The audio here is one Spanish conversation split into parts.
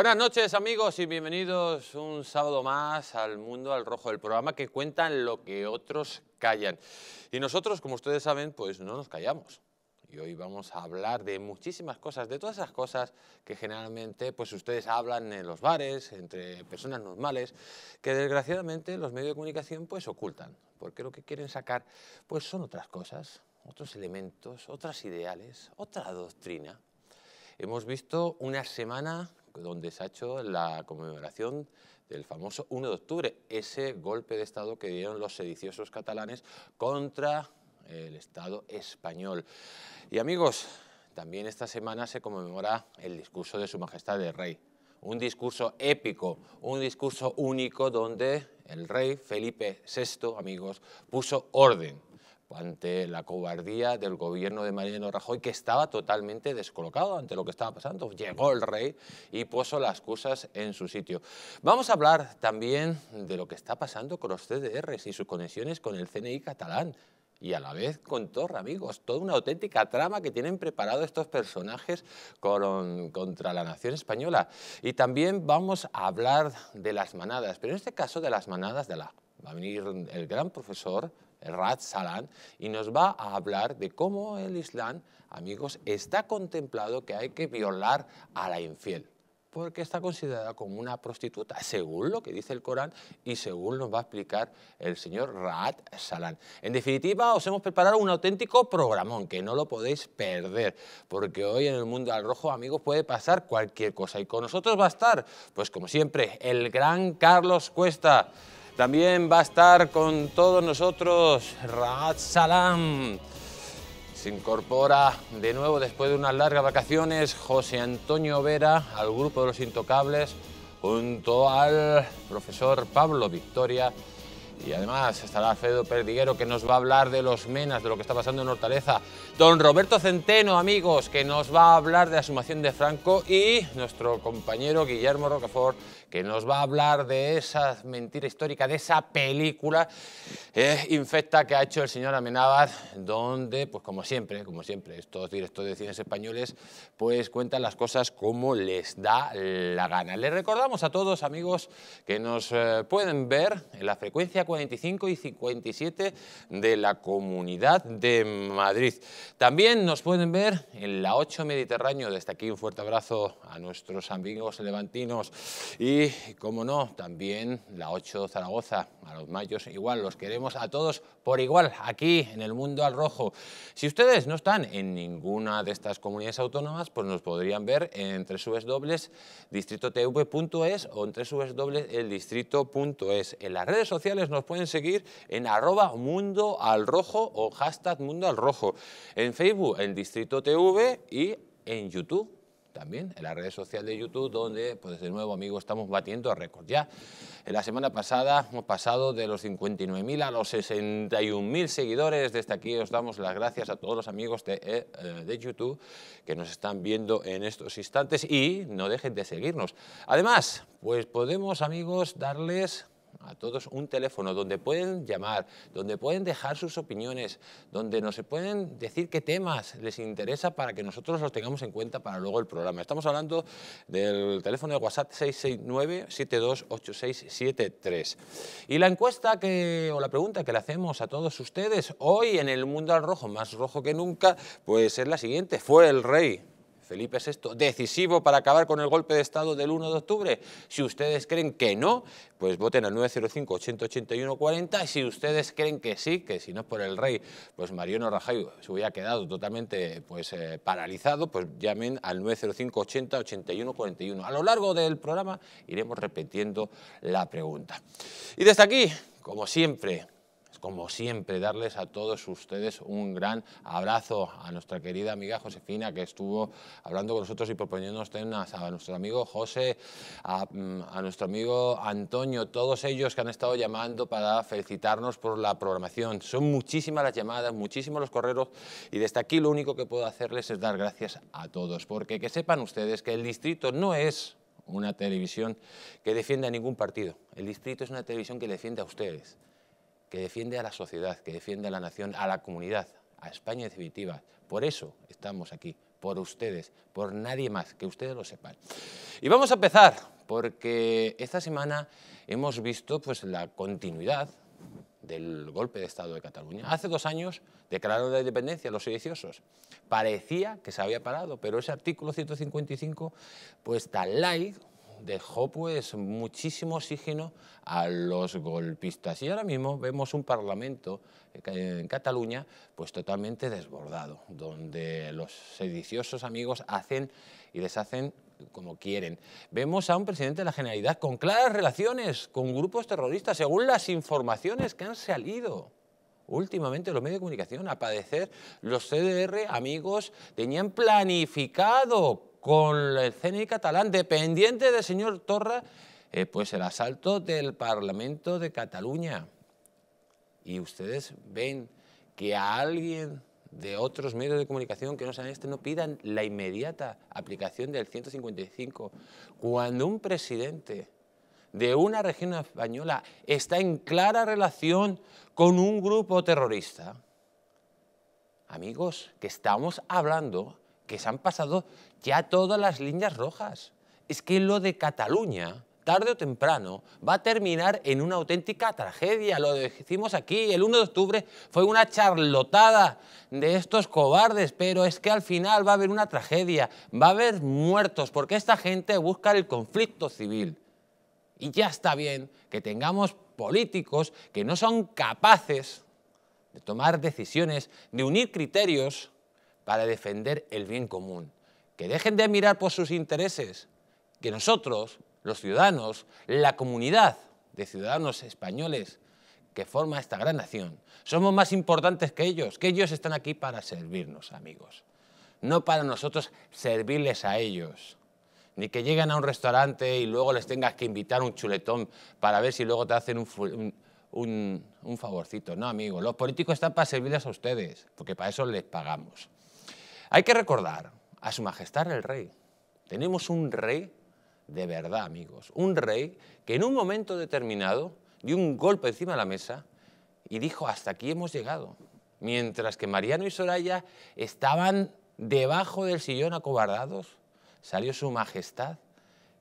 Buenas noches amigos y bienvenidos un sábado más al Mundo al Rojo, el programa que cuentan lo que otros callan. Y nosotros, como ustedes saben, pues no nos callamos. Y hoy vamos a hablar de muchísimas cosas, de todas esas cosas que generalmente pues ustedes hablan en los bares, entre personas normales, que desgraciadamente los medios de comunicación pues ocultan, porque lo que quieren sacar pues son otras cosas, otros elementos, otras ideales, otra doctrina. Hemos visto una semana donde se ha hecho la conmemoración del famoso 1 de octubre, ese golpe de Estado que dieron los sediciosos catalanes contra el Estado español. Y amigos, también esta semana se conmemora el discurso de Su Majestad el Rey. Un discurso épico, un discurso único donde el rey Felipe VI, amigos, puso orden ante la cobardía del gobierno de Mariano Rajoy, que estaba totalmente descolocado ante lo que estaba pasando. Llegó el rey y puso las cosas en su sitio. Vamos a hablar también de lo que está pasando con los CDRs y sus conexiones con el CNI catalán y a la vez con Torra, amigos. Toda una auténtica trama que tienen preparado estos personajes contra la nación española. Y también vamos a hablar de las manadas, pero en este caso de las manadas de la... Va a venir el gran profesor Rad Salan, y nos va a hablar de cómo el Islam, amigos, está contemplado que hay que violar a la infiel porque está considerada como una prostituta, según lo que dice el Corán y según nos va a explicar el señor Raad Salan. En definitiva, os hemos preparado un auténtico programón que no lo podéis perder, porque hoy en el mundo al rojo, amigos, puede pasar cualquier cosa. Y con nosotros va a estar, pues como siempre, el gran Carlos Cuesta. También va a estar con todos nosotros Raad Salam. Se incorpora de nuevo después de unas largas vacaciones José Antonio Vera al grupo de los Intocables junto al profesor Pablo Victoria. Y además estará Alfredo Perdiguero que nos va a hablar de los menas, de lo que está pasando en Hortaleza. Don Roberto Centeno, amigos, que nos va a hablar de la sumación de Franco. Y nuestro compañero Guillermo Rocafort que nos va a hablar de esa mentira histórica, de esa película eh, infecta que ha hecho el señor Amenábar, donde, pues como siempre, como siempre, estos directores de cines españoles, pues cuentan las cosas como les da la gana. Les recordamos a todos, amigos, que nos eh, pueden ver en la frecuencia 45 y 57 de la Comunidad de Madrid. También nos pueden ver en la 8 Mediterráneo, desde aquí un fuerte abrazo a nuestros amigos levantinos y y, como no, también la 8 Zaragoza, a los mayos igual, los queremos a todos por igual, aquí en el mundo al rojo. Si ustedes no están en ninguna de estas comunidades autónomas, pues nos podrían ver en www.distritotv.es o en www.eldistrito.es. En las redes sociales nos pueden seguir en arroba mundo al rojo o hashtag mundo al rojo. En Facebook, el Distrito TV y en YouTube también en la red social de YouTube, donde, pues de nuevo, amigos, estamos batiendo récords ya. En la semana pasada hemos pasado de los 59.000 a los 61.000 seguidores. Desde aquí os damos las gracias a todos los amigos de, eh, eh, de YouTube que nos están viendo en estos instantes y no dejen de seguirnos. Además, pues podemos, amigos, darles a todos un teléfono donde pueden llamar, donde pueden dejar sus opiniones, donde nos pueden decir qué temas les interesa para que nosotros los tengamos en cuenta para luego el programa. Estamos hablando del teléfono de WhatsApp 669-728673. Y la encuesta que, o la pregunta que le hacemos a todos ustedes hoy en el mundo al rojo, más rojo que nunca, pues es la siguiente. ¿Fue el rey Felipe esto decisivo para acabar con el golpe de Estado del 1 de octubre. Si ustedes creen que no, pues voten al 905-881-40 y si ustedes creen que sí, que si no es por el rey, pues Mariano Rajoy se hubiera quedado totalmente pues, eh, paralizado, pues llamen al 905-80-81-41. A lo largo del programa iremos repitiendo la pregunta. Y desde aquí, como siempre, como siempre, darles a todos ustedes un gran abrazo a nuestra querida amiga Josefina, que estuvo hablando con nosotros y proponiéndonos temas, a nuestro amigo José, mm, a, nuestro amigo Antonio, todos ellos que han estado llamando para felicitarnos por la programación. Son muchísimas las llamadas, muchísimos los correos, y desde aquí lo único que puedo hacerles es dar gracias a todos, porque que sepan ustedes que el distrito no es una televisión que defiende a ningún partido. El distrito es una televisión que defiende a ustedes, que defiende a la sociedad, que defiende a la nación, a la comunidad, a España definitiva. Por eso estamos aquí, por ustedes, por nadie más, que ustedes lo sepan. Y vamos a empezar, porque esta semana hemos visto pues, la continuidad del golpe de Estado de Cataluña. Hace dos años declararon la independencia los sediciosos. Parecía que se había parado, pero ese artículo 155, pues tan light, dejó pues muchísimo oxígeno a los golpistas. Y ahora mismo vemos un parlamento eh, en Cataluña pues totalmente desbordado, donde los sediciosos amigos hacen y deshacen como quieren. Vemos a un presidente de la Generalidad con claras relaciones con grupos terroristas, según las informaciones que han salido últimamente los medios de comunicación a padecer los CDR amigos tenían planificado con el CNI catalán, dependiente del señor Torra, eh, pues el asalto del Parlamento de Cataluña. Y ustedes ven que a alguien de otros medios de comunicación que no sean este no pidan la inmediata aplicación del 155. Cuando un presidente de una región española está en clara relación con un grupo terrorista, amigos, que estamos hablando que se han pasado ya todas las líneas rojas. Es que lo de Cataluña, tarde o temprano, va a terminar en una auténtica tragedia. Lo decimos aquí, el 1 de octubre fue una charlotada de estos cobardes, pero es que al final va a haber una tragedia, va a haber muertos, porque esta gente busca el conflicto civil. Y ya está bien que tengamos políticos que no son capaces de tomar decisiones, de unir criterios para defender el bien común que dejen de mirar por sus intereses, que nosotros, los ciudadanos, la comunidad de ciudadanos españoles que forma esta gran nación, somos más importantes que ellos, que ellos están aquí para servirnos, amigos. No para nosotros servirles a ellos. Ni que lleguen a un restaurante y luego les tengas que invitar un chuletón para ver si luego te hacen un, favorcito. No, amigos, los políticos están para servirles a ustedes, porque para eso les pagamos. Hay que recordar a su majestad el rey. Tenemos un rey de verdad, amigos. Un rey que en un momento determinado dio un golpe encima de la mesa y dijo, hasta aquí hemos llegado. Mientras que Mariano y Soraya estaban debajo del sillón acobardados, salió su majestad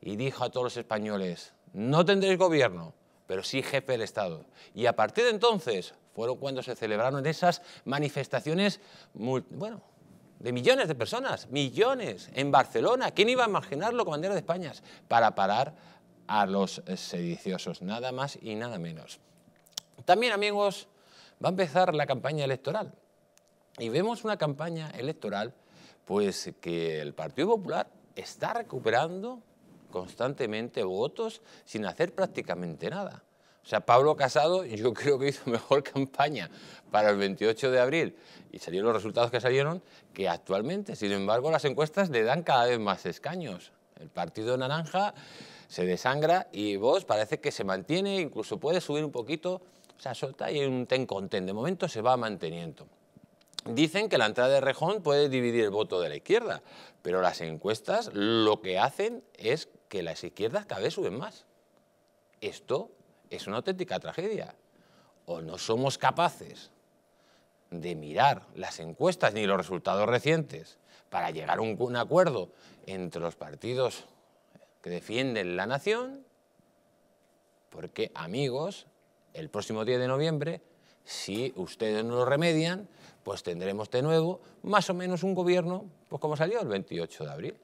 y dijo a todos los españoles, no tendréis gobierno, pero sí jefe del Estado. Y a partir de entonces fueron cuando se celebraron esas manifestaciones, bueno, de millones de personas, millones, en Barcelona. ¿Quién iba a imaginarlo con de España? Para parar a los eh, sediciosos, nada más y nada menos. También, amigos, va a empezar la campaña electoral. Y vemos una campaña electoral pues que el Partido Popular está recuperando constantemente votos sin hacer prácticamente nada. O sea, Pablo Casado yo creo que hizo mejor campaña para el 28 de abril y salieron los resultados que salieron que actualmente. Sin embargo, las encuestas le dan cada vez más escaños. El Partido Naranja se desangra y Vox parece que se mantiene, incluso puede subir un poquito. O sea, solta y un ten con ten. De momento se va manteniendo. Dicen que la entrada de Rejón puede dividir el voto de la izquierda, pero las encuestas lo que hacen es que las izquierdas cada vez suben más. Esto es una auténtica tragedia. O no somos capaces de mirar las encuestas ni los resultados recientes para llegar a un, acuerdo entre los partidos que defienden la nación, porque amigos, el próximo 10 de noviembre, si ustedes no lo remedian, pues tendremos de nuevo más o menos un gobierno, pues como salió el 28 de abril.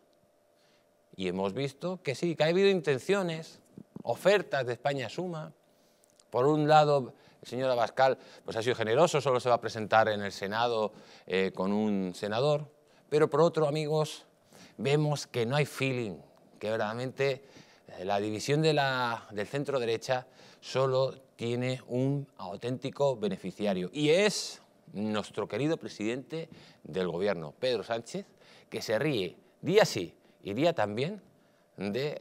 Y hemos visto que sí, que ha habido intenciones ofertas de España Suma. Por un lado, el señor Abascal pues, ha sido generoso, solo se va a presentar en el Senado eh, con un senador. Pero por otro, amigos, vemos que no hay feeling, que verdaderamente eh, la división de la, del centro derecha solo tiene un auténtico beneficiario y es nuestro querido presidente del gobierno, Pedro Sánchez, que se ríe día sí y día también de,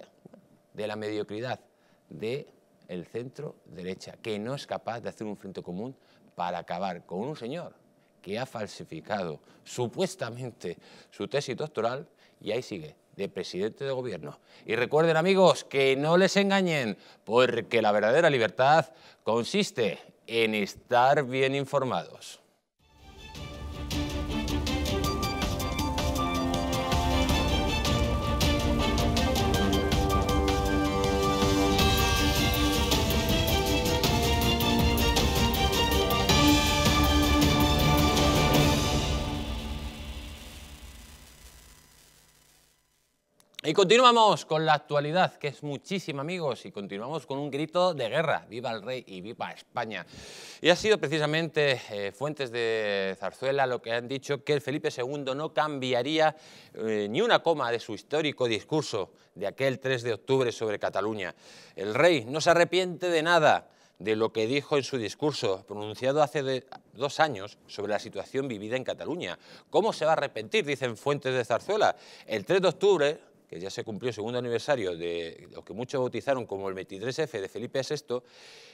de la mediocridad de el centro derecha, que no es capaz de hacer un frente común para acabar con un señor que ha falsificado supuestamente su tesis doctoral y ahí sigue, de presidente de gobierno. Y recuerden amigos que no les engañen, porque la verdadera libertad consiste en estar bien informados. Y continuamos con la actualidad, que es muchísima, amigos, y continuamos con un grito de guerra. ¡Viva el rey y viva España! Y ha sido precisamente eh, fuentes de Zarzuela lo que han dicho que el Felipe II no cambiaría eh, ni una coma de su histórico discurso de aquel 3 de octubre sobre Cataluña. El rey no se arrepiente de nada de lo que dijo en su discurso pronunciado hace dos años sobre la situación vivida en Cataluña. ¿Cómo se va a arrepentir? Dicen fuentes de Zarzuela. El 3 de octubre que ya se cumplió el segundo aniversario de lo que muchos bautizaron como el 23F de Felipe VI,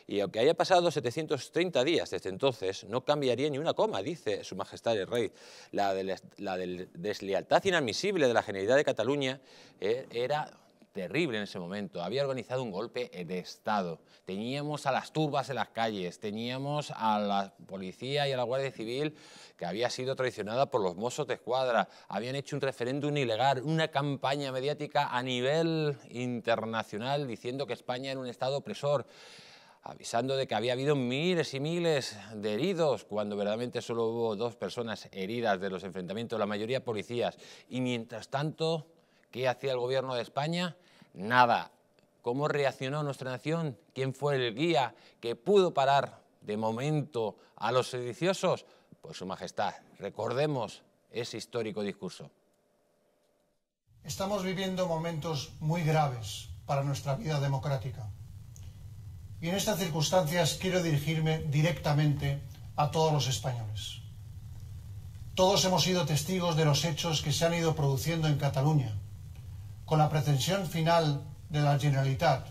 y aunque haya pasado 730 días desde entonces, no cambiaría ni una coma, dice su majestad el rey. La, la, deslealtad inadmisible de la Generalidad de Cataluña eh, era terrible en ese momento. Había organizado un golpe eh, de Estado. Teníamos a las turbas en las calles, teníamos a la policía y a la Guardia Civil que había sido traicionada por los mozos de escuadra. Habían hecho un referéndum ilegal, una campaña mediática a nivel internacional diciendo que España era un Estado opresor avisando de que había habido miles y miles de heridos, cuando verdaderamente solo hubo dos personas heridas de los enfrentamientos, la mayoría policías. Y mientras tanto, ¿Qué hacía el gobierno de España? Nada. ¿Cómo reaccionó nuestra nación? ¿Quién fue el guía que pudo parar de momento a los sediciosos? Pues su majestad, recordemos ese histórico discurso. Estamos viviendo momentos muy graves para nuestra vida democrática. Y en estas circunstancias quiero dirigirme directamente a todos los españoles. Todos hemos sido testigos de los hechos que se han ido produciendo en Cataluña con la pretensión final de la Generalitat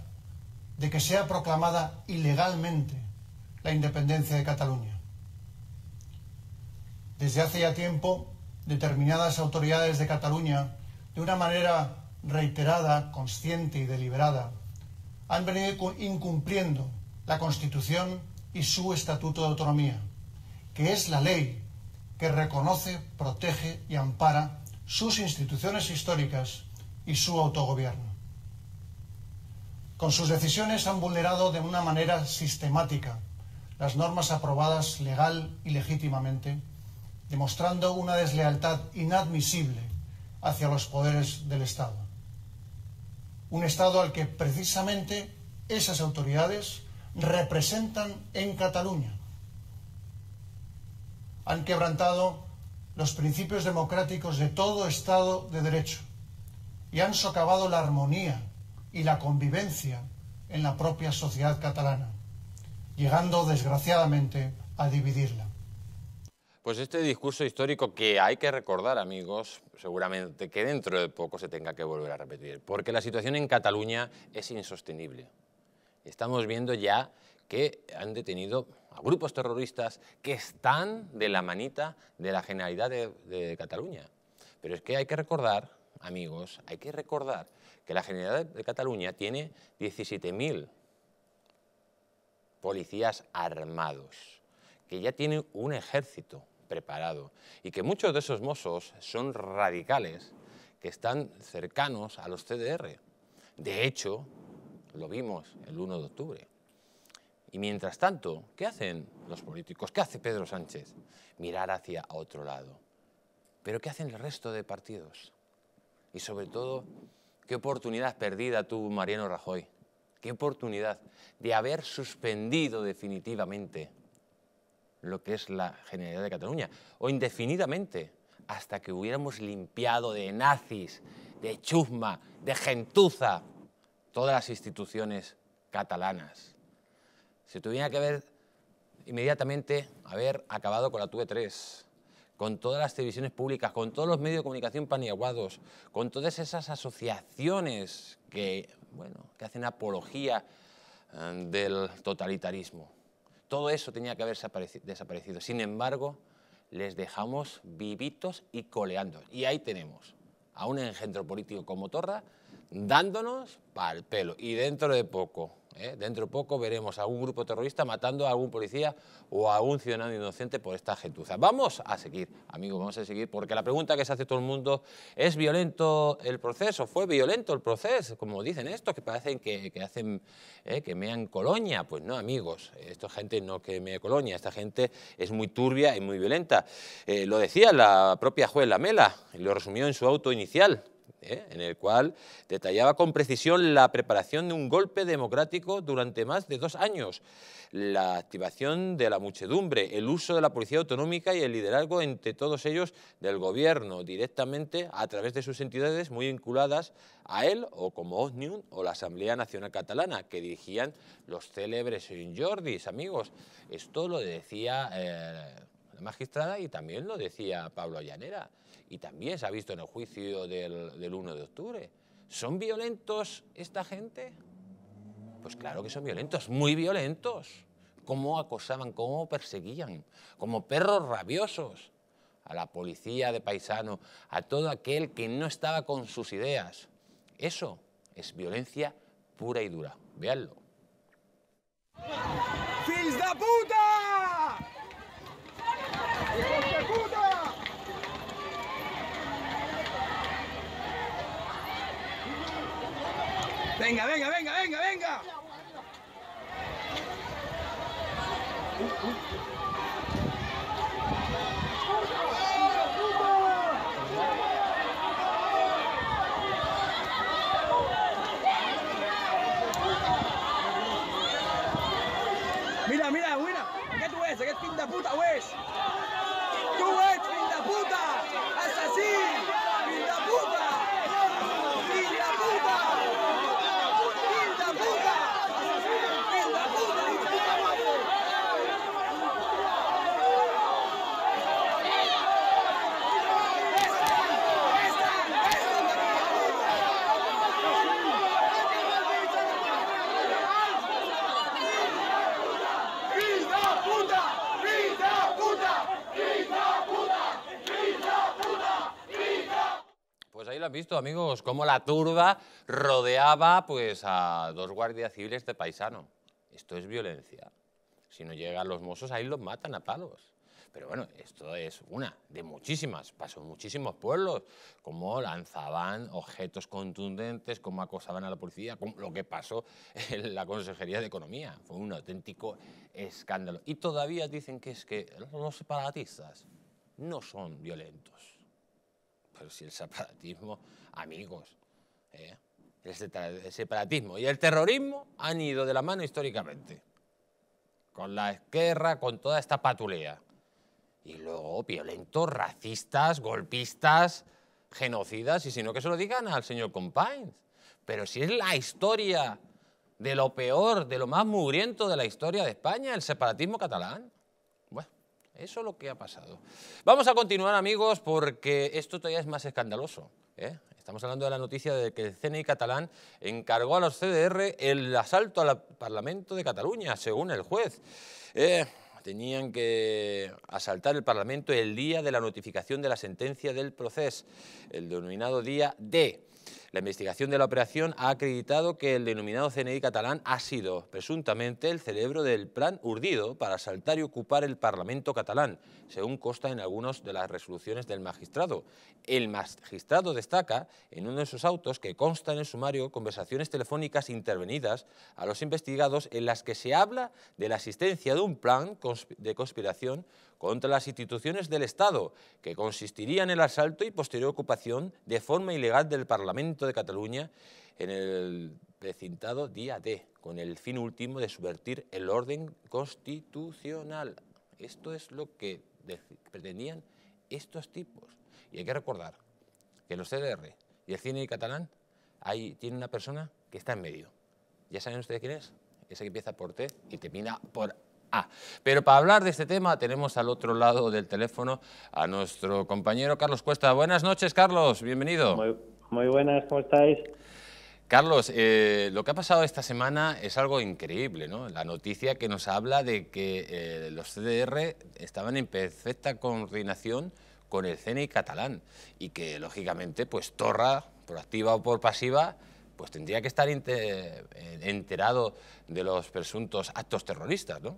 de que sea proclamada ilegalmente la independencia de Cataluña. Desde hace ya tiempo, determinadas autoridades de Cataluña, de una manera reiterada, consciente y deliberada, han venido incumpliendo la Constitución y su Estatuto de Autonomía, que es la ley que reconoce, protege y ampara sus instituciones históricas y su autogobierno. Con sus decisiones han vulnerado de una manera sistemática las normas aprobadas legal y legítimamente, demostrando una deslealtad inadmisible hacia los poderes del Estado. Un Estado al que precisamente esas autoridades representan en Cataluña. Han quebrantado los principios democráticos de todo Estado de Derecho y han socavado la armonía y la convivencia en la propia sociedad catalana, llegando desgraciadamente a dividirla. Pues este discurso histórico que hay que recordar, amigos, seguramente que dentro de poco se tenga que volver a repetir, porque la situación en Cataluña es insostenible. Estamos viendo ya que han detenido a grupos terroristas que están de la manita de la Generalidad de, Cataluña. Pero es que hay que recordar amigos, hay que recordar que la Generalidad de Cataluña tiene 17.000 policías armados, que ya tiene un ejército preparado y que muchos de esos mozos son radicales que están cercanos a los CDR. De hecho, lo vimos el 1 de octubre. Y mientras tanto, ¿qué hacen los políticos? ¿Qué hace Pedro Sánchez? Mirar hacia otro lado. Pero ¿qué hacen el resto de partidos? Y sobre todo, qué oportunidad perdida tuvo Mariano Rajoy. Qué oportunidad de haber suspendido definitivamente lo que es la Generalidad de Cataluña, o indefinidamente, hasta que hubiéramos limpiado de nazis, de chusma, de gentuza, todas las instituciones catalanas. Se tuviera que haber inmediatamente haber acabado con la TUE 3, con todas las televisiones públicas, con todos los medios de comunicación paniaguados, con todas esas asociaciones que, bueno, que hacen apología eh, del totalitarismo. Todo eso tenía que haber desaparecido. Sin embargo, les dejamos vivitos y coleando. Y ahí tenemos a un engendro político como Torra dándonos para el pelo. Y dentro de poco, ¿eh? Dentro de poco veremos a un grupo terrorista matando a algún policía o a un ciudadano inocente por esta gentuza. Vamos a seguir, amigos, vamos a seguir, porque la pregunta que se hace todo el mundo es violento el proceso, fue violento el proceso, como dicen estos, que parecen que, que hacen, ¿eh? que mean colonia. Pues no, amigos, esta gente no que mea colonia, esta gente es muy turbia y muy violenta. Eh, lo decía la propia juez Lamela, lo resumió en su auto inicial, ¿eh? en el cual detallaba con precisión la preparación de un golpe democrático durante más de dos años, la activación de la muchedumbre, el uso de la policía autonómica y el liderazgo entre todos ellos del gobierno, directamente a través de sus entidades muy vinculadas a él o como Osnium o la Asamblea Nacional Catalana, que dirigían los célebres Jordis, amigos. Esto lo decía eh, la magistrada y también lo decía Pablo Llanera y también se ha visto en el juicio del, 1 de octubre. ¿Son violentos esta gente? Pues claro que son violentos, muy violentos. Cómo acosaban, cómo perseguían, como perros rabiosos a la policía de paisano, a todo aquel que no estaba con sus ideas. Eso es violencia pura y dura. Veanlo. ¡Fils de puta! Venga, venga, venga, venga, venga. Uh, uh. amigos, cómo la turba rodeaba pues, a dos guardias civiles de paisano. Esto es violencia. Si no llegan los mozos, ahí los matan a palos. Pero bueno, esto es una de muchísimas, pasó en muchísimos pueblos, como lanzaban objetos contundentes, como acosaban a la policía, como lo que pasó en la Consejería de Economía. Fue un auténtico escándalo. Y todavía dicen que es que los separatistas no son violentos. Pero si el separatismo amigos. El ¿eh? separatismo y el terrorismo han ido de la mano históricamente. Con la guerra, con toda esta patulea. Y luego violentos, racistas, golpistas, genocidas, y si no que se lo digan al señor Compains. Pero si es la historia de lo peor, de lo más mugriento de la historia de España, el separatismo catalán. Bueno, eso es lo que ha pasado. Vamos a continuar, amigos, porque esto todavía es más escandaloso. ¿eh? Estamos hablando de la noticia de que el CNI catalán encargó a los CDR el asalto al Parlamento de Cataluña, según el juez. Eh, tenían que asaltar el Parlamento el día de la notificación de la sentencia del proceso, el denominado día D. La investigación de la operación ha acreditado que el denominado CNI catalán ha sido, presuntamente, el cerebro del plan urdido para asaltar y ocupar el Parlamento catalán, según consta en algunas de las resoluciones del magistrado. El magistrado destaca en uno de sus autos que consta en el sumario conversaciones telefónicas intervenidas a los investigados en las que se habla de la existencia de un plan de conspiración contra las instituciones del Estado, que consistiría en el asalto y posterior ocupación de forma ilegal del Parlamento de Cataluña en el precintado día D, con el fin último de subvertir el orden constitucional. Esto es lo que pretendían estos tipos. Y hay que recordar que los CDR y el cine catalán hay, tiene una persona que está en medio. ¿Ya saben ustedes quién es? Esa que empieza por T y termina por A. Pero para hablar de este tema tenemos al otro lado del teléfono a nuestro compañero Carlos Cuesta. Buenas noches, Carlos. Bienvenido. Muy muy buenas, ¿cómo estáis? Carlos, eh, lo que ha pasado esta semana es algo increíble, ¿no? La noticia que nos habla de que eh, los CDR estaban en perfecta coordinación con el CNI catalán y que, lógicamente, pues Torra, por activa o por pasiva, pues tendría que estar eh, enterado de los presuntos actos terroristas, ¿no?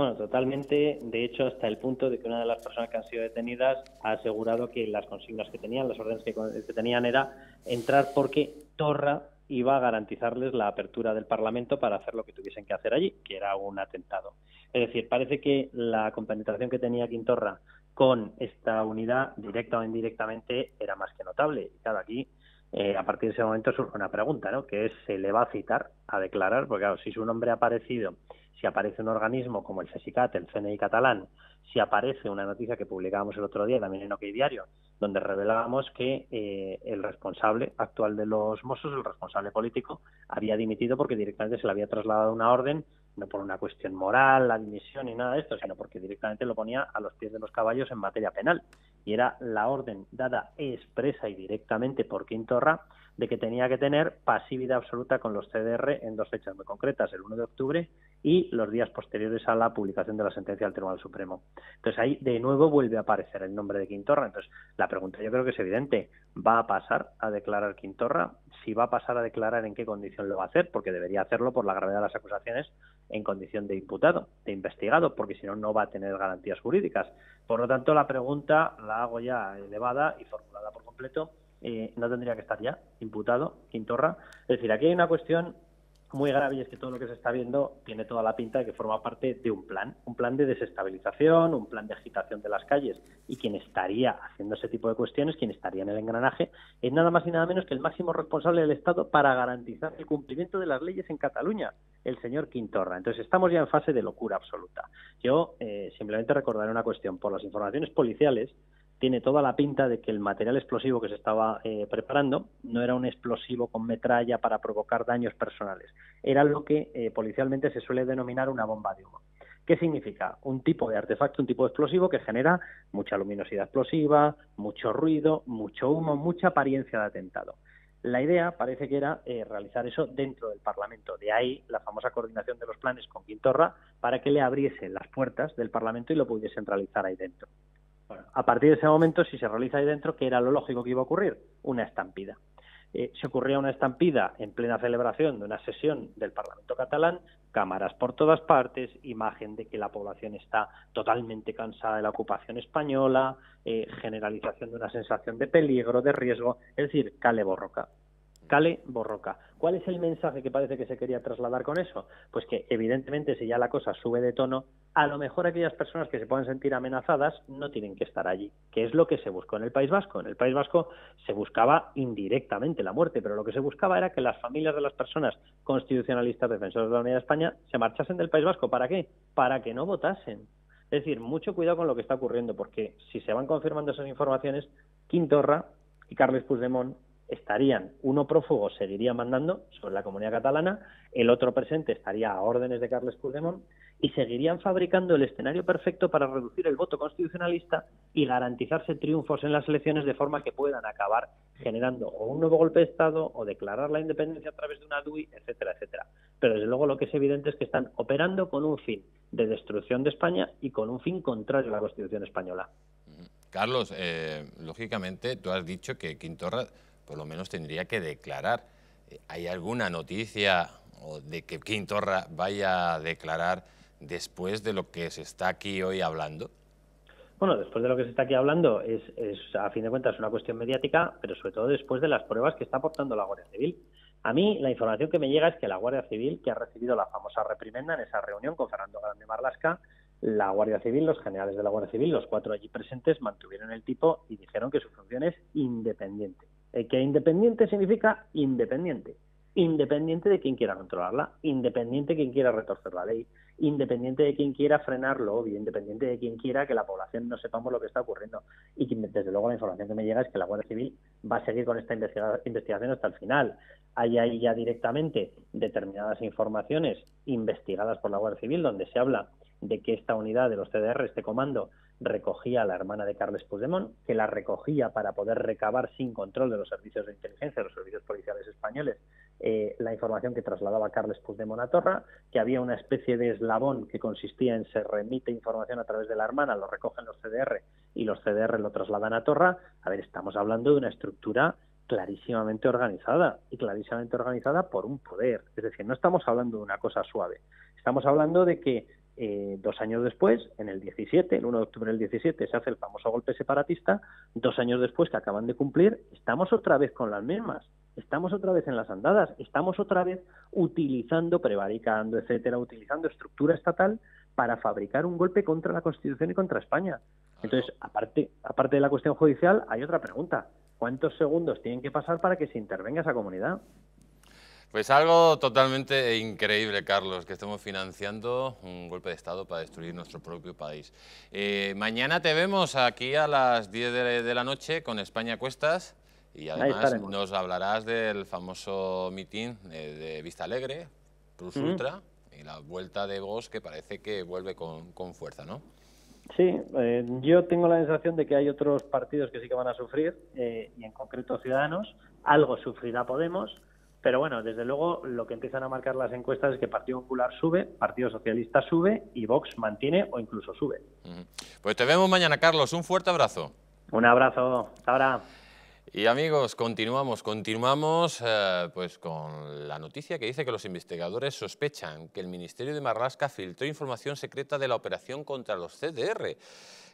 Bueno, totalmente. De hecho, hasta el punto de que una de las personas que han sido detenidas ha asegurado que las consignas que tenían, las órdenes que, tenían era entrar porque Torra iba a garantizarles la apertura del Parlamento para hacer lo que tuviesen que hacer allí, que era un atentado. Es decir, parece que la compenetración que tenía Quintorra con esta unidad, directa o indirectamente, era más que notable. Y claro, aquí eh, a partir de ese momento surge una pregunta, ¿no? Que es, ¿se le va a citar a declarar? Porque claro, si su nombre ha aparecido si aparece un organismo como el CESICAT, el CNI catalán, si aparece una noticia que publicábamos el otro día también en OK Diario, donde revelábamos que eh, el responsable actual de los Mossos, el responsable político, había dimitido porque directamente se le había trasladado una orden, no por una cuestión moral, la dimisión y nada de esto, sino porque directamente lo ponía a los pies de los caballos en materia penal. Y era la orden dada expresa y directamente por Quintorra de que tenía que tener pasividad absoluta con los CDR en dos fechas muy concretas, el 1 de octubre y los días posteriores a la publicación de la sentencia del Tribunal Supremo. Entonces ahí de nuevo vuelve a aparecer el nombre de Quintorra. Entonces la pregunta yo creo que es evidente. ¿Va a pasar a declarar Quintorra? Si va a pasar a declarar, ¿en qué condición lo va a hacer? Porque debería hacerlo por la gravedad de las acusaciones en condición de imputado, de investigado, porque si no, no va a tener garantías jurídicas. Por lo tanto, la pregunta la hago ya elevada y formulada por completo eh, no tendría que estar ya imputado, Quintorra. Es decir, aquí hay una cuestión muy grave y es que todo lo que se está viendo tiene toda la pinta de que forma parte de un plan, un plan de desestabilización, un plan de agitación de las calles. Y quien estaría haciendo ese tipo de cuestiones, quien estaría en el engranaje, es nada más y nada menos que el máximo responsable del Estado para garantizar el cumplimiento de las leyes en Cataluña, el señor Quintorra. Entonces estamos ya en fase de locura absoluta. Yo eh, simplemente recordaré una cuestión. Por las informaciones policiales, tiene toda la pinta de que el material explosivo que se estaba eh, preparando no era un explosivo con metralla para provocar daños personales, era lo que eh, policialmente se suele denominar una bomba de humo. ¿Qué significa? Un tipo de artefacto, un tipo de explosivo que genera mucha luminosidad explosiva, mucho ruido, mucho humo, mucha apariencia de atentado. La idea parece que era eh, realizar eso dentro del Parlamento. De ahí la famosa coordinación de los planes con Quintorra para que le abriesen las puertas del Parlamento y lo pudiesen realizar ahí dentro a partir de ese momento, si se realiza ahí dentro, ¿qué era lo lógico que iba a ocurrir? Una estampida. Eh, se ocurría una estampida en plena celebración de una sesión del Parlamento catalán, cámaras por todas partes, imagen de que la población está totalmente cansada de la ocupación española, eh, generalización de una sensación de peligro, de riesgo, es decir, cale borroca. Cale Borroca. ¿Cuál es el mensaje que parece que se quería trasladar con eso? Pues que evidentemente si ya la cosa sube de tono, a lo mejor aquellas personas que se puedan sentir amenazadas no tienen que estar allí, que es lo que se buscó en el País Vasco. En el País Vasco se buscaba indirectamente la muerte, pero lo que se buscaba era que las familias de las personas constitucionalistas defensores de la Unidad de España se marchasen del País Vasco. ¿Para qué? Para que no votasen. Es decir, mucho cuidado con lo que está ocurriendo, porque si se van confirmando esas informaciones, Quintorra y Carles Puigdemont estarían, uno prófugo seguiría mandando sobre la comunidad catalana, el otro presente estaría a órdenes de Carles Puigdemont y seguirían fabricando el escenario perfecto para reducir el voto constitucionalista y garantizarse triunfos en las elecciones de forma que puedan acabar generando o un nuevo golpe de Estado o declarar la independencia a través de una DUI, etcétera, etcétera. Pero desde luego lo que es evidente es que están operando con un fin de destrucción de España y con un fin contrario a la Constitución española. Carlos, eh, lógicamente tú has dicho que Quintorra por lo menos tendría que declarar. Eh, ¿Hay alguna noticia de que Quintorra vaya a declarar después de lo que se está aquí hoy hablando? Bueno, después de lo que se está aquí hablando, es, a fin de cuentas una cuestión mediática, pero sobre todo después de las pruebas que está aportando la Guardia Civil. A mí la información que me llega es que la Guardia Civil, que ha recibido la famosa reprimenda en esa reunión con Fernando Grande Marlasca, la Guardia Civil, los generales de la Guardia Civil, los cuatro allí presentes, mantuvieron el tipo y dijeron que su función es independiente. Eh, que independiente significa independiente, independiente de quien quiera controlarla, independiente de quien quiera retorcer la ley, independiente de quien quiera frenarlo, obvio, independiente de quien quiera que la población no sepamos lo que está ocurriendo. Y que, desde luego la información que me llega es que la Guardia Civil va a seguir con esta investigación hasta el final. Hay ahí ya directamente determinadas informaciones investigadas por la Guardia Civil donde se habla de que esta unidad de los CDR, este comando, recogía a la hermana de Carles Puigdemont, que la recogía para poder recabar sin control de los servicios de inteligencia, de los servicios policiales españoles, eh, la información que trasladaba Carles Puigdemont a Torra, que había una especie de eslabón que consistía en se remite información a través de la hermana, lo recogen los CDR y los CDR lo trasladan a Torra. A ver, estamos hablando de una estructura clarísimamente organizada y clarísimamente organizada por un poder. Es decir, no estamos hablando de una cosa suave. Estamos hablando de que eh, dos años después, en el 17, el 1 de octubre del 17, se hace el famoso golpe separatista. Dos años después, que acaban de cumplir, estamos otra vez con las mismas. Estamos otra vez en las andadas. Estamos otra vez utilizando, prevaricando, etcétera, utilizando estructura estatal para fabricar un golpe contra la Constitución y contra España. Entonces, aparte, aparte de la cuestión judicial, hay otra pregunta. ¿Cuántos segundos tienen que pasar para que se intervenga esa comunidad? Pues algo totalmente increíble, Carlos, que estemos financiando un golpe de Estado para destruir nuestro propio país. Eh, mañana te vemos aquí a las 10 de, la noche con España Cuestas y además nos hablarás del famoso mitin eh, de Vista Alegre, Plus Ultra, y la vuelta de Bosque que parece que vuelve con, fuerza, ¿no? Sí, eh, yo tengo la sensación de que hay otros partidos que sí que van a sufrir, y en concreto Ciudadanos, algo sufrirá Podemos, pero bueno, desde luego lo que empiezan a marcar las encuestas es que Partido Popular sube, Partido Socialista sube y Vox mantiene o incluso sube. Pues te vemos mañana, Carlos. Un fuerte abrazo. Un abrazo. Hasta ahora. Y amigos, continuamos, continuamos eh, pues con la noticia que dice que los investigadores sospechan que el Ministerio de Marrasca filtró información secreta de la operación contra los CDR.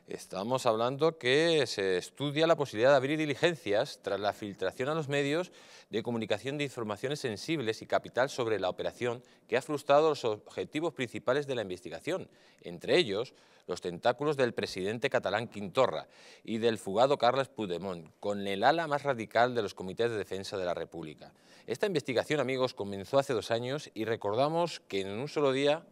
Estamos hablando que se estudia la posibilidad de abrir diligencias tras la filtración a los medios de comunicación de informaciones sensibles y capital sobre la operación que ha frustrado los objetivos principales de la investigación, entre ellos los tentáculos del presidente catalán Quintorra y del fugado Carles Puigdemont, con el ala más radical de los comités de defensa de la República. Esta investigación, amigos, comenzó hace dos años y recordamos que en un solo día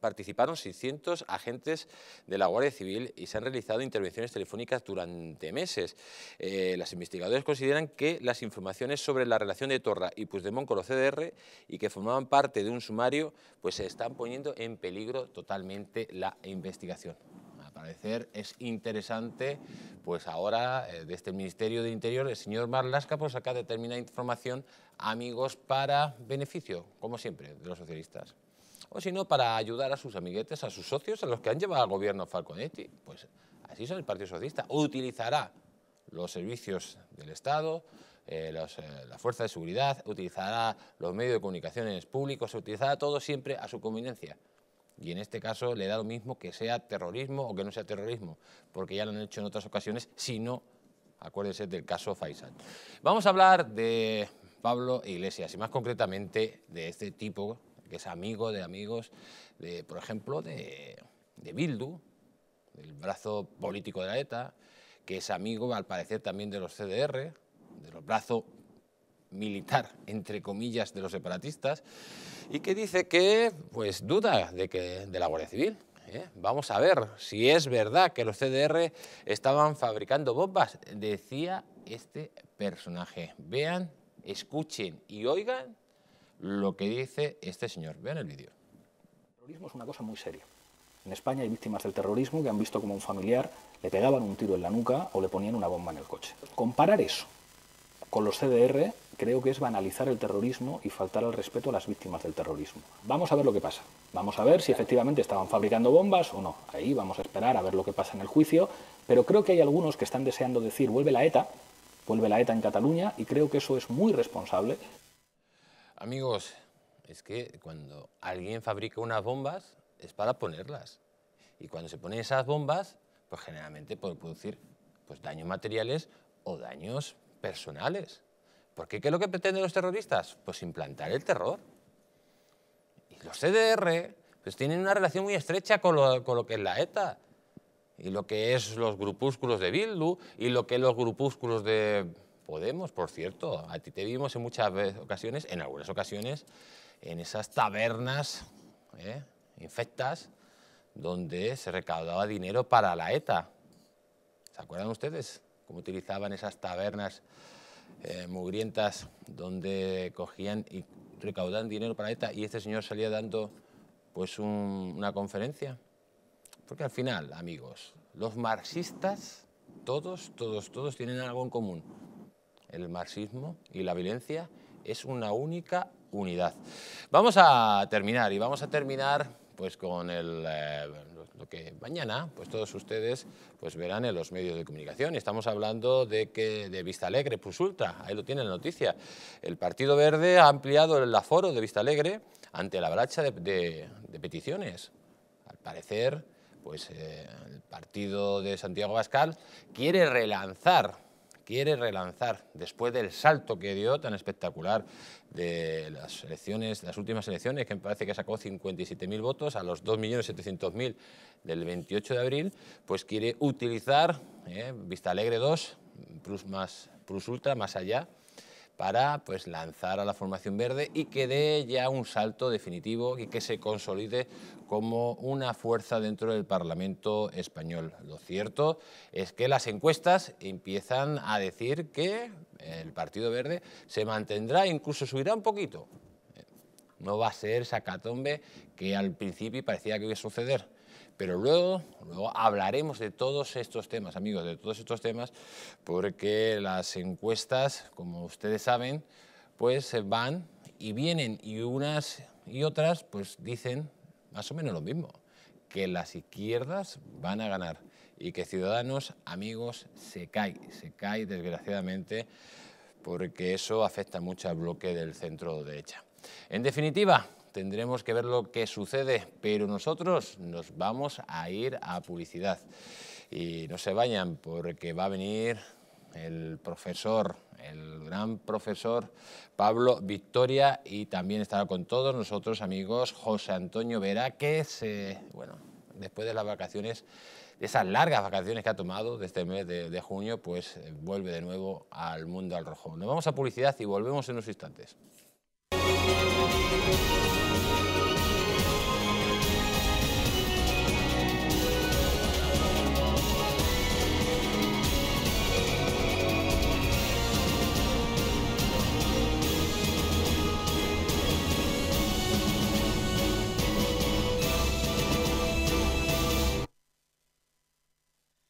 participaron 600 agentes de la Guardia Civil y se han realizado intervenciones telefónicas durante meses. Eh, las los investigadores consideran que las informaciones sobre la relación de Torra y Puigdemont con los CDR y que formaban parte de un sumario, pues se están poniendo en peligro totalmente la investigación A parecer es interesante, pues ahora desde eh, el este Ministerio del Interior, el señor Marlasca pues acá determinada información, amigos, para beneficio, como siempre, de los socialistas o si no, para ayudar a sus amiguetes, a sus socios, a los que han llevado al gobierno Falconetti. Pues así son el Partido Socialista. Utilizará los servicios del Estado, eh, eh, la fuerza de seguridad, utilizará los medios de comunicaciones públicos, utilizará todo siempre a su conveniencia. Y en este caso le da lo mismo que sea terrorismo o que no sea terrorismo, porque ya lo han hecho en otras ocasiones, sino acuérdense del caso Faisal. Vamos a hablar de Pablo Iglesias y más concretamente de este tipo que es amigo de amigos, por ejemplo, de, Bildu, el brazo político de la ETA, que es amigo, al parecer, también de los CDR, del brazo militar, entre comillas, de los separatistas, y que dice que pues, duda de, que, de la Guardia Civil. ¿eh? Vamos a ver si es verdad que los CDR estaban fabricando bombas, decía este personaje. Vean, escuchen y oigan lo que dice este señor. Vean el vídeo. El terrorismo es una cosa muy seria. En España hay víctimas del terrorismo que han visto como un familiar le pegaban un tiro en la nuca o le ponían una bomba en el coche. Comparar eso con los CDR creo que es banalizar el terrorismo y faltar al respeto a las víctimas del terrorismo. Vamos a ver lo que pasa. Vamos a ver si efectivamente estaban fabricando bombas o no. Ahí vamos a esperar a ver lo que pasa en el juicio. Pero creo que hay algunos que están deseando decir vuelve la ETA, vuelve la ETA en Cataluña y creo que eso es muy responsable. Amigos, es que cuando alguien fabrica unas bombas es para ponerlas. Y cuando se ponen esas bombas, pues generalmente puede producir pues, daños materiales o daños personales. Porque ¿qué es lo que pretenden los terroristas? Pues implantar el terror. Y los CDR pues, tienen una relación muy estrecha con lo, con lo que es la ETA y lo que es los grupúsculos de Bildu y lo que es los grupúsculos de Podemos, por cierto, a ti te vimos en muchas ocasiones, en algunas ocasiones, en esas tabernas ¿eh? infectas donde se recaudaba dinero para la ETA. ¿Se acuerdan ustedes cómo utilizaban esas tabernas eh, mugrientas donde cogían y recaudaban dinero para ETA y este señor salía dando pues una conferencia? Porque al final, amigos, los marxistas, todos, todos, todos tienen algo en común el marxismo y la violencia es una única unidad. Vamos a terminar y vamos a terminar pues con el, eh, lo que mañana pues todos ustedes pues verán en los medios de comunicación. Estamos hablando de que de Vista Alegre, pues ahí lo tiene la noticia. El Partido Verde ha ampliado el aforo de Vista Alegre ante la bracha de, peticiones. Al parecer, pues eh, el partido de Santiago Pascal quiere relanzar quiere relanzar después del salto que dio tan espectacular de las elecciones, las últimas elecciones, que me parece que sacó 57.000 votos a los 2.700.000 del 28 de abril, pues quiere utilizar eh, Vista Alegre 2, Plus, más, Plus Ultra, más allá, para pues, lanzar a la formación verde y que dé ya un salto definitivo y que se consolide como una fuerza dentro del Parlamento español. Lo cierto es que las encuestas empiezan a decir que el Partido Verde se mantendrá, incluso subirá un poquito. No va a ser esa catombe que al principio parecía que iba a suceder. Pero luego, luego hablaremos de todos estos temas, amigos, de todos estos temas, porque las encuestas, como ustedes saben, pues van y vienen y unas y otras pues dicen más o menos lo mismo, que las izquierdas van a ganar y que Ciudadanos, amigos, se cae, se cae desgraciadamente porque eso afecta mucho al bloque del centro derecha. En definitiva, tendremos que ver lo que sucede, pero nosotros nos vamos a ir a publicidad. Y no se vayan porque va a venir el profesor, el gran profesor Pablo Victoria y también estará con todos nosotros, amigos, José Antonio Vera, bueno, después de las vacaciones, de esas largas vacaciones que ha tomado de este mes de, de junio, pues eh, vuelve de nuevo al mundo al rojo. Nos vamos a publicidad y volvemos en unos instantes.